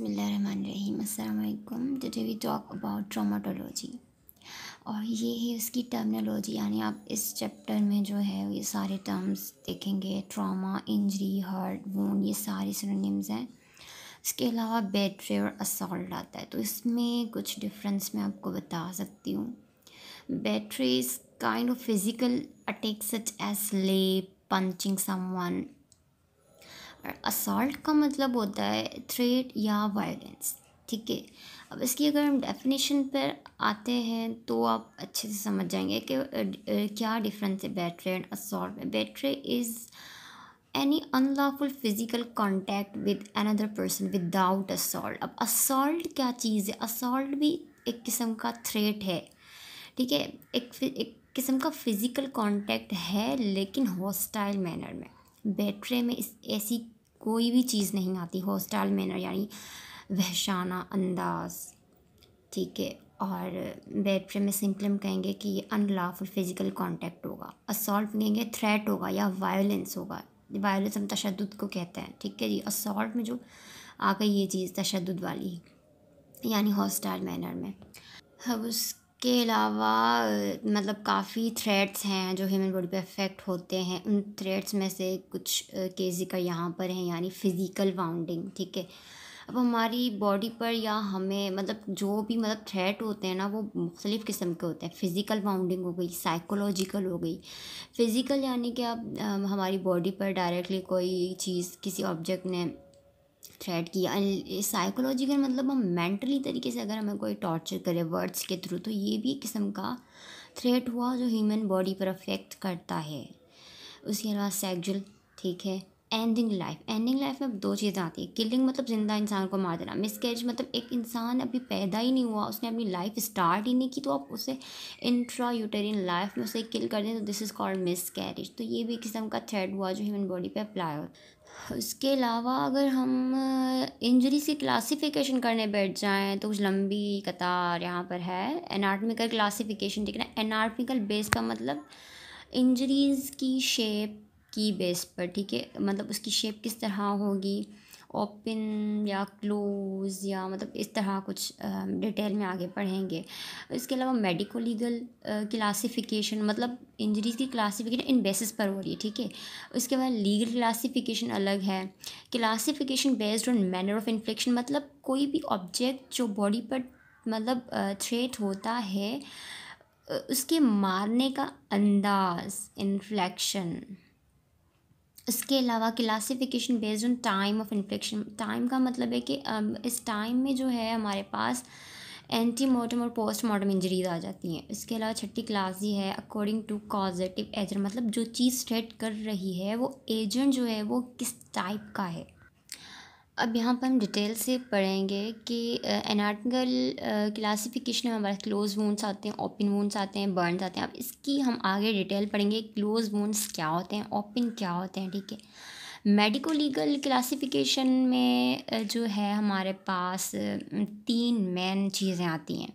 बसमीम अल्लाम today we talk about traumatology और ये है उसकी टर्मिनोलॉजी यानी आप इस चैप्टर में जो है ये सारे टर्म्स देखेंगे ट्रॉमा इंजरी हर्ट वून ये सारे सरोनिम्स हैं इसके अलावा बैटरी और असॉल्ट आता है तो इसमें कुछ डिफरेंस मैं आपको बता सकती हूँ batteries kind of physical attack such as ले पंचिंग सम और असल्ट का मतलब होता है थ्रेट या वायलेंस ठीक है अब इसकी अगर हम डेफिनेशन पर आते हैं तो आप अच्छे से समझ जाएंगे कि क्या डिफरेंस है बैटरी एंड असॉल्ट में battery is any unlawful physical contact with another person without assault अब असॉल्ट क्या चीज़ है असॉल्ट भी एक किस्म का थ्रेट है ठीक है एक एक किस्म का फिज़िकल कॉन्टैक्ट है लेकिन हॉस्टाइल मैनर में बैटरी में इस ऐसी कोई भी चीज़ नहीं आती हॉस्टाइल मैनर यानी वहशाना अंदाज ठीक है और बेड पे में सिंपली हम कहेंगे कि ये अनलाफुल फिज़िकल कांटेक्ट होगा असॉल्ट कहेंगे थ्रेट होगा या वायलेंस होगा वायलेंस हम तशद को कहते हैं ठीक है जी असॉल्ट में जो आ गई ये चीज़ तशद वाली यानी हॉस्टाइल मैनर में अब उस के अलावा मतलब काफ़ी थ्रेड्स हैं जो ह्यूमन बॉडी पे अफेक्ट होते हैं उन थ्रेड्स में से कुछ के जिक्र यहाँ पर हैं यानी फ़िज़िकल वाउंडिंग ठीक है अब हमारी बॉडी पर या हमें मतलब जो भी मतलब थ्रेट होते हैं ना वो मुख्तलिफ़ किस्म के होते हैं फ़िज़िकल बाउंडिंग हो गई साइकोलॉजिकल हो गई फ़िज़िकल यानी कि आप हमारी बॉडी पर डायरेक्टली कोई चीज़ किसी ऑब्जेक्ट ने थ्रेट किया साइकोलॉजिकल मतलब हम मेंटली तरीके से अगर हमें कोई टॉर्चर करे वर्ड्स के थ्रू तो ये भी एक किस्म का थ्रेट हुआ जो ह्यूमन बॉडी पर अफेक्ट करता है उसके अलावा सेक्जुअल ठीक है एंडिंग लाइफ एंडिंग लाइफ में दो चीज़ें आती है किलिंग मतलब ज़िंदा इंसान को मार देना कैरेज मतलब एक इंसान अभी पैदा ही नहीं हुआ उसने अपनी लाइफ स्टार्ट ही नहीं की तो आप उसे इंट्रा यूटेरियन लाइफ में उसे किल कर दें तो दिस इज़ कॉल्ड कैरेज तो ये भी किस्म का थ्रेड हुआ जो ह्यूमन बॉडी पर अप्लाई होता उसके अलावा अगर हम इंजरीज की क्लासिफिकेशन करने बैठ जाएं तो कुछ लंबी कतार यहाँ पर है एनाटमिकल क्लासिफिकेशन देखना एनाटमिकल बेस का मतलब इंजरीज़ की शेप की बेस पर ठीक है मतलब उसकी शेप किस तरह होगी ओपन या क्लोज़ या मतलब इस तरह कुछ डिटेल में आगे पढ़ेंगे इसके अलावा मेडिको लीगल क्लासिफिकेशन मतलब इंजरीज़ की क्लासिफिकेशन इन बेसिस पर हो रही है ठीक है उसके बाद लीगल क्लासिफिकेशन अलग है classification based on manner of infliction मतलब कोई भी ऑब्जेक्ट जो बॉडी पर मतलब थ्रेट होता है उसके मारने का अंदाज़ इन्फ्लेक्शन इसके अलावा classification based on time of infection time का मतलब है कि इस टाइम में जो है हमारे पास एंटी मोटम और पोस्ट मॉर्टम इंजरीज आ जाती हैं इसके अलावा छठी क्लास ये है अकॉर्डिंग टू कॉजेटिव एजेंट मतलब जो चीज़ स्टेट कर रही है वो एजेंट जो है वो किस टाइप का है अब यहाँ पर हम डिटेल से पढ़ेंगे कि एनाटमिकल क्लासिफिकेशन में हमारे क्लोज वूंड्स आते हैं ओपन वूंड्स आते हैं बर्न्स आते हैं अब इसकी हम आगे डिटेल पढ़ेंगे क्लोज वूंड्स क्या होते हैं ओपन क्या होते हैं ठीक है मेडिको लीगल क्लासिफिकेशन में जो है हमारे पास तीन मेन चीज़ें आती हैं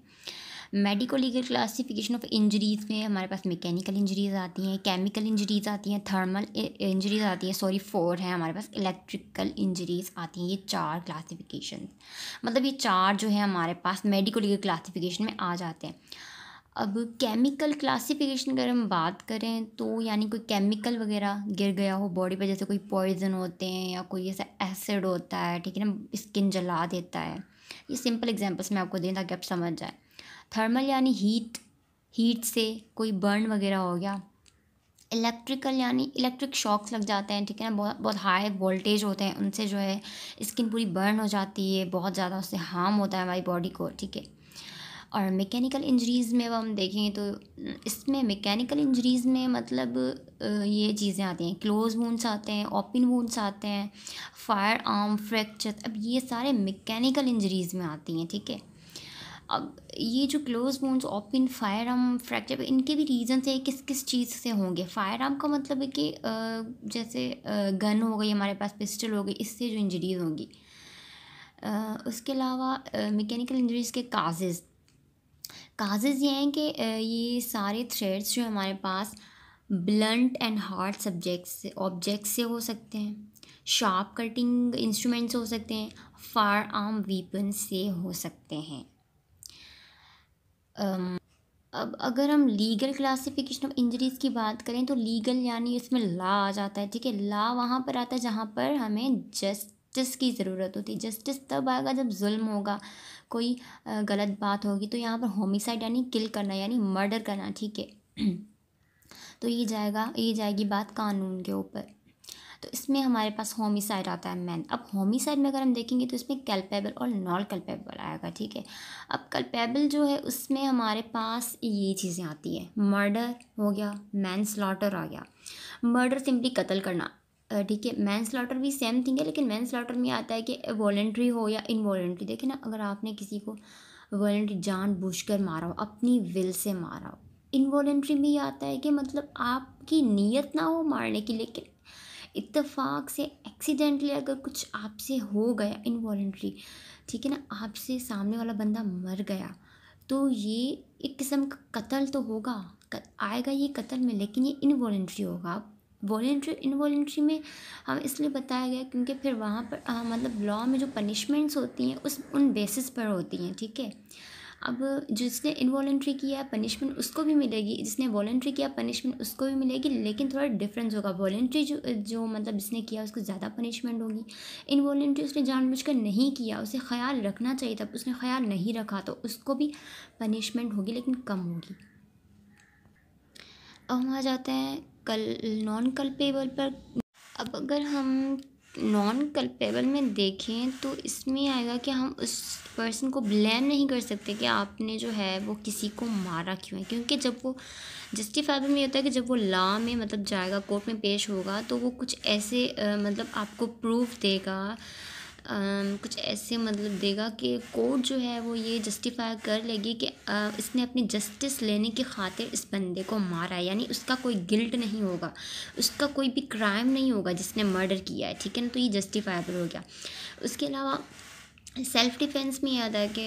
medico legal classification of injuries में हमारे पास मैकेनिकल इंजरीज़ आती हैं केमिकल इंजरीज़ आती हैं थर्मल इंजरीज़ आती हैं सॉरी फोर है हमारे पास इलेक्ट्रिकल इंजरीज़ आती हैं ये चार क्लासिफिकेशन मतलब ये चार जो है हमारे पास मेडिको लीगल क्लासिफिकेशन में आ जाते हैं अब केमिकल क्लासिफिकेशन अगर हम बात करें तो यानी कोई केमिकल वगैरह गिर गया हो बॉडी पर जैसे कोई पॉइजन होते हैं या कोई ऐसा एसिड होता है ठीक है ना स्किन जला देता है ये सिंपल एग्जांपल्स मैं आपको दें ताकि आप समझ जाए थर्मल यानी हीट हीट से कोई बर्न वगैरह हो गया इलेक्ट्रिकल यानी इलेक्ट्रिक शॉक्स लग जाते हैं ठीक है ना बहुत बहुत हाई वोल्टेज होते हैं उनसे जो है स्किन पूरी बर्न हो जाती है बहुत ज़्यादा उससे हार्म होता है हमारी बॉडी को ठीक है और मैकेनिकल इंजरीज़ में अब हम देखें तो इसमें मैकेनिकल इंजरीज़ में मतलब ये चीज़ें आती हैं क्लोज़ वूंड्स आते हैं ओपन वूंड्स आते हैं फायर आर्म फ्रैक्चर अब ये सारे मैकेनिकल इंजरीज़ में आती हैं ठीक है अब ये जो close bones open firearm fracture इनके भी रीज़न से किस किस चीज़ से होंगे फायर आर्म का मतलब है कि जैसे गन हो गई हमारे पास पिस्टल हो गई इससे जो इंजरीज होंगी उसके अलावा मैकेनिकल इंजरीज के काजेज़ काजेज़ ये हैं कि ये सारे थ्रेड्स जो हमारे पास blunt and hard subjects objects से हो सकते हैं शार्प कटिंग इंस्ट्रूमेंट्स हो सकते हैं फार आर्म वीपन से हो सकते हैं अब अगर हम लीगल क्लासिफिकेशन ऑफ इंजरीज़ की बात करें तो लीगल यानी इसमें ला आ जाता है ठीक है ला वहाँ पर आता है जहाँ पर हमें जस्ट जस्टिस की ज़रूरत होती है जस्टिस तब आएगा जब जुल्म होगा कोई गलत बात होगी तो यहाँ पर होमिसाइड यानी किल करना यानी मर्डर करना ठीक है तो ये जाएगा ये जाएगी बात कानून के ऊपर तो इसमें हमारे पास होमिसाइड आता है मैन अब होमिसाइड में अगर हम देखेंगे तो इसमें कल्पेबल और नॉन कल्पेबल आएगा ठीक है अब कल्पेबल जो है उसमें हमारे पास ये चीज़ें आती है मर्डर हो गया मैन स्लॉटर आ गया मर्डर सिंपली कत्ल करना ठीक है मैन स्लॉटर भी सेम थिंग है लेकिन मैन स्लॉटर में आता है कि वॉलेंट्री हो या इनवॉलेंट्री देखिए ना अगर आपने किसी को वॉलेंट्री जान बूझ कर मारा हो अपनी विल से मारा हो इनवॉलेंट्री में ये आता है कि मतलब आपकी नीयत ना हो मारने की लेकिन इतफाक से एक्सीडेंटली अगर कुछ आपसे हो गया इनवॉलेंट्री ठीक है ना आपसे सामने वाला बंदा मर गया तो ये एक किस्म का कत्ल तो होगा आएगा ये कत्ल में लेकिन ये वॉलेंट्री होगा आप वॉलेंट्री इनवॉलेंट्री में हम हाँ, इसलिए बताया गया क्योंकि फिर वहाँ पर आ, हाँ, मतलब लॉ में जो पनिशमेंट्स होती हैं उस उन बेसिस पर होती हैं ठीक है अब जिसने इनवॉलेंट्री किया पनिशमेंट उसको भी मिलेगी जिसने वॉलेंट्री किया पनिशमेंट उसको भी मिलेगी लेकिन थोड़ा डिफरेंस होगा वॉलेंट्री जो जो मतलब जिसने किया उसको ज़्यादा पनिशमेंट होगी इनवॉलेंट्री उसने जानबूझकर नहीं किया उसे ख्याल रखना चाहिए था उसने ख्याल नहीं रखा तो उसको भी पनिशमेंट होगी लेकिन कम होगी अब हम आ जाते हैं कल नॉन कल्पेबल पर अब अगर हम नॉन कल्पेबल में देखें तो इसमें आएगा कि हम उस पर्सन को ब्लेम नहीं कर सकते कि आपने जो है वो किसी को मारा क्यों है क्योंकि जब वो जस्टिफाइबल में होता है कि जब वो लॉ में मतलब जाएगा कोर्ट में पेश होगा तो वो कुछ ऐसे आ, मतलब आपको प्रूफ देगा कुछ ऐसे मतलब देगा कि कोर्ट जो है वो ये जस्टिफाई कर लेगी कि इसने अपनी जस्टिस लेने की खातिर इस बंदे को मारा है यानी उसका कोई गिल्ट नहीं होगा उसका कोई भी क्राइम नहीं होगा जिसने मर्डर किया है ठीक है ना तो ये जस्टिफाइबल हो गया उसके अलावा सेल्फ़ डिफेंस में याद है कि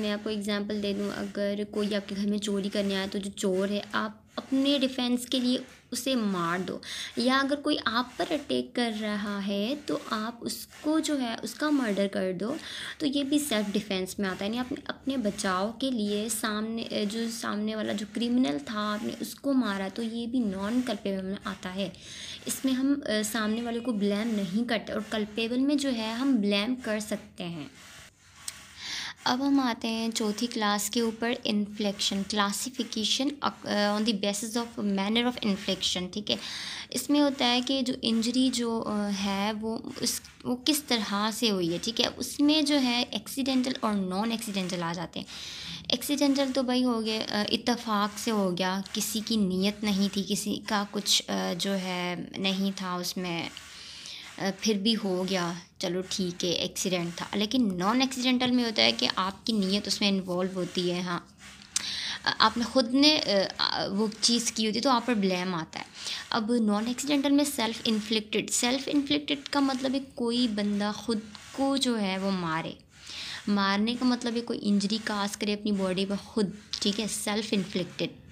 मैं आपको एग्जांपल दे दूं अगर कोई आपके घर में चोरी करने आया तो जो चोर है आप अपने डिफेंस के लिए उसे मार दो या अगर कोई आप पर अटैक कर रहा है तो आप उसको जो है उसका मर्डर कर दो तो ये भी सेल्फ डिफेंस में आता है यानी आपने अपने बचाव के लिए सामने जो सामने वाला जो क्रिमिनल था आपने उसको मारा तो ये भी नॉन कल्पेबल में आता है इसमें हम सामने वाले को ब्लेम नहीं करते और कल्पेबल में जो है हम ब्लेम कर सकते हैं अब हम आते हैं चौथी क्लास के ऊपर infliction classification on the basis of manner of infliction ठीक है इसमें होता है कि जो इंजरी जो uh, है वो उस वो किस तरह से हुई है ठीक है उसमें जो है एक्सीडेंटल और नॉन एक्सीडेंटल आ जाते हैं एक्सीडेंटल तो भाई हो गया uh, इतफाक़ से हो गया किसी की नीयत नहीं थी किसी का कुछ uh, जो है नहीं था उसमें फिर भी हो गया चलो ठीक है एक्सीडेंट था लेकिन नॉन एक्सीडेंटल में होता है कि आपकी नीयत उसमें इन्वॉल्व होती है हाँ आपने ख़ुद ने वो चीज़ की होती है तो आप पर ब्लेम आता है अब नॉन एक्सीडेंटल में सेल्फ़ इन्फ्लिक्टेड सेल्फ़ इन्फ्लिक्टेड का मतलब है कोई बंदा ख़ुद को जो है वो मारे मारने का मतलब है कोई इंजरी काज करे अपनी बॉडी पर खुद ठीक है सेल्फ़ इन्फ्लिक्टेड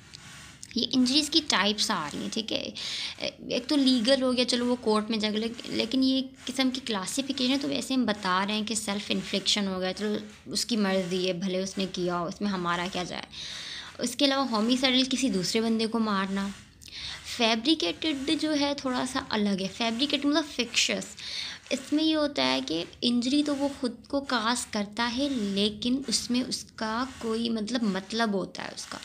ये इंजरीज़ की टाइप्स आ रही हैं ठीक है एक तो लीगल हो गया चलो वो कोर्ट में जाएगा लेकिन ये किस्म की क्लासिफिकेशन है तो वैसे हम बता रहे हैं कि सेल्फ इन्फ्लिक्शन हो गया चलो उसकी मर्ज़ी है भले उसने किया हो उसमें हमारा क्या जाए उसके अलावा होमिसाइडल किसी दूसरे बंदे को मारना फैब्रिकेटेड जो है थोड़ा सा अलग है फैब्रिकेट मतलब फिक्शस इसमें ये होता है कि इंजरी तो वो ख़ुद को कास करता है लेकिन उसमें उसका कोई मतलब मतलब होता है उसका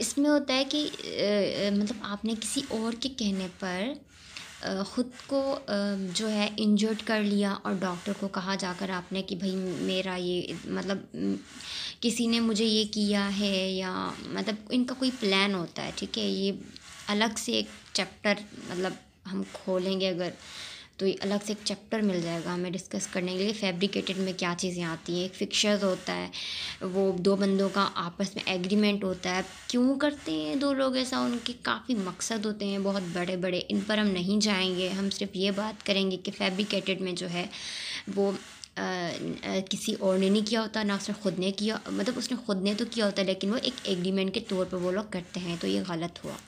इसमें होता है कि मतलब आपने किसी और के कहने पर ख़ुद को जो है इंजर्ड कर लिया और डॉक्टर को कहा जाकर आपने कि भाई मेरा ये मतलब किसी ने मुझे ये किया है या मतलब इनका कोई प्लान होता है ठीक है ये अलग से एक चैप्टर मतलब हम खोलेंगे अगर तो ये अलग से एक चैप्टर मिल जाएगा हमें डिस्कस करने के लिए फैब्रिकेटेड में क्या चीज़ें आती हैं एक फिक्शर्स होता है वो दो बंदों का आपस में एग्रीमेंट होता है क्यों करते हैं दो लोग ऐसा उनके काफ़ी मकसद होते हैं बहुत बड़े बड़े इन पर हम नहीं जाएंगे हम सिर्फ ये बात करेंगे कि फैब्रिकेटेड में जो है वो आ, आ, किसी और ने नहीं किया होता ना उसने ख़ुद ने किया मतलब उसने ख़ुद ने तो किया होता लेकिन वो एक एग्रीमेंट के तौर पर वो लोग करते हैं तो ये गलत हुआ